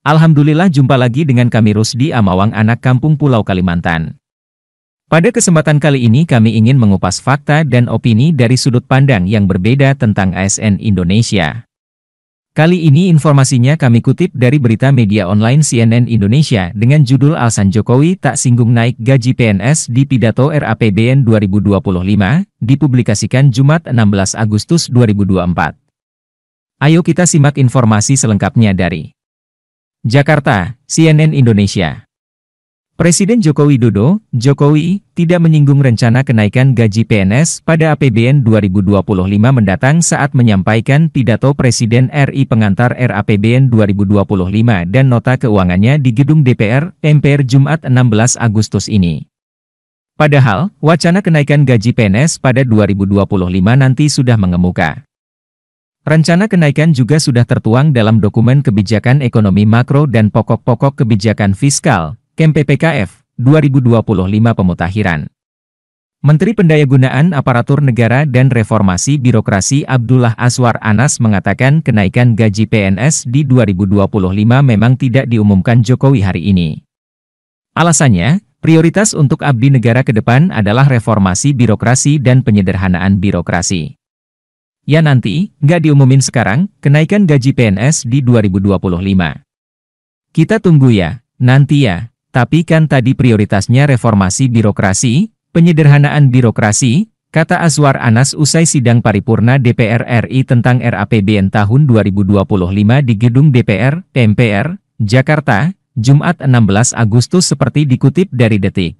Alhamdulillah jumpa lagi dengan kami Rusdi Amawang anak kampung Pulau Kalimantan. Pada kesempatan kali ini kami ingin mengupas fakta dan opini dari sudut pandang yang berbeda tentang ASN Indonesia. Kali ini informasinya kami kutip dari berita media online CNN Indonesia dengan judul Alasan Jokowi tak singgung naik gaji PNS di pidato RAPBN 2025, dipublikasikan Jumat 16 Agustus 2024. Ayo kita simak informasi selengkapnya dari Jakarta, CNN Indonesia. Presiden Joko Widodo, Jokowi, tidak menyinggung rencana kenaikan gaji PNS pada APBN 2025 mendatang saat menyampaikan pidato Presiden RI pengantar RAPBN 2025 dan nota keuangannya di Gedung DPR, MPR Jumat 16 Agustus ini. Padahal, wacana kenaikan gaji PNS pada 2025 nanti sudah mengemuka. Rencana kenaikan juga sudah tertuang dalam dokumen kebijakan ekonomi makro dan pokok-pokok kebijakan fiskal, KEMPPKF, 2025 pemutahiran. Menteri Pendayagunaan Aparatur Negara dan Reformasi Birokrasi Abdullah Aswar Anas mengatakan kenaikan gaji PNS di 2025 memang tidak diumumkan Jokowi hari ini. Alasannya, prioritas untuk abdi negara ke depan adalah reformasi birokrasi dan penyederhanaan birokrasi. Ya nanti, nggak diumumin sekarang, kenaikan gaji PNS di 2025. Kita tunggu ya, nanti ya. Tapi kan tadi prioritasnya reformasi birokrasi, penyederhanaan birokrasi, kata Azwar Anas usai sidang paripurna DPR RI tentang RAPBN tahun 2025 di Gedung DPR, MPR, Jakarta, Jumat 16 Agustus seperti dikutip dari Detik.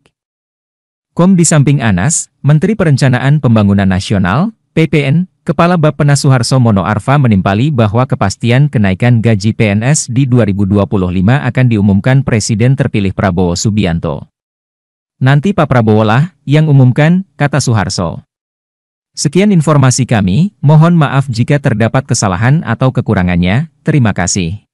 Kom di samping Anas, Menteri Perencanaan Pembangunan Nasional, PPN, Kepala Bappenas Suharso Mono Arfa menimpali bahwa kepastian kenaikan gaji PNS di 2025 akan diumumkan Presiden terpilih Prabowo Subianto. Nanti Pak Prabowo lah yang umumkan, kata Suharso. Sekian informasi kami, mohon maaf jika terdapat kesalahan atau kekurangannya, terima kasih.